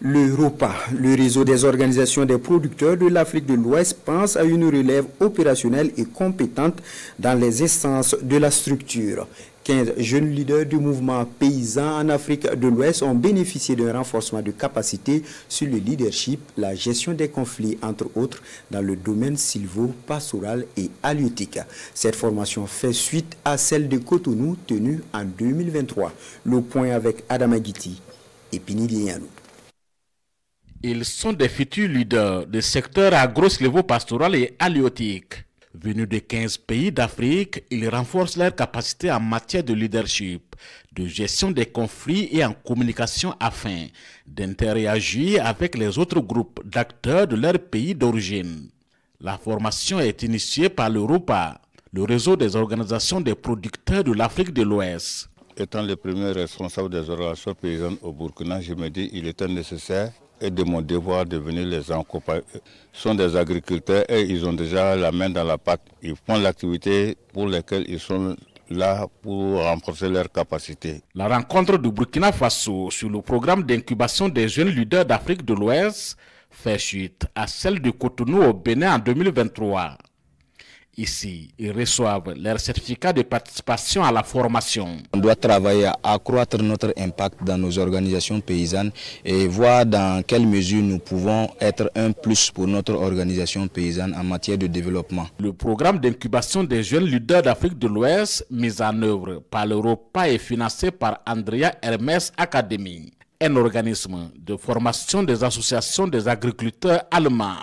L'Europa, le réseau des organisations des producteurs de l'Afrique de l'Ouest, pense à une relève opérationnelle et compétente dans les essences de la structure. 15 jeunes leaders du mouvement paysan en Afrique de l'Ouest ont bénéficié d'un renforcement de capacité sur le leadership, la gestion des conflits, entre autres, dans le domaine sylvo-pastoral et halieutique. Cette formation fait suite à celle de Cotonou tenue en 2023. Le point avec Adam Giti et Pini Lianou. Ils sont des futurs leaders des secteurs à gros niveau pastoral et halieutique. Venus de 15 pays d'Afrique, ils renforcent leurs capacités en matière de leadership, de gestion des conflits et en communication afin d'interagir avec les autres groupes d'acteurs de leur pays d'origine. La formation est initiée par l'Europa, le réseau des organisations des producteurs de l'Afrique de l'Ouest. Étant le premier responsable des relations paysannes au Burkina, je me dis qu'il était nécessaire et de mon devoir de venir les accompagner. Ce sont des agriculteurs et ils ont déjà la main dans la pâte. Ils font l'activité pour laquelle ils sont là pour renforcer leurs capacités. La rencontre du Burkina Faso sur le programme d'incubation des jeunes leaders d'Afrique de l'Ouest fait suite à celle de Cotonou au Bénin en 2023 ici, ils reçoivent leur certificat de participation à la formation. On doit travailler à accroître notre impact dans nos organisations paysannes et voir dans quelle mesure nous pouvons être un plus pour notre organisation paysanne en matière de développement. Le programme d'incubation des jeunes leaders d'Afrique de l'Ouest, mis en œuvre par l'Europa et financé par Andrea Hermes Academy, un organisme de formation des associations des agriculteurs allemands.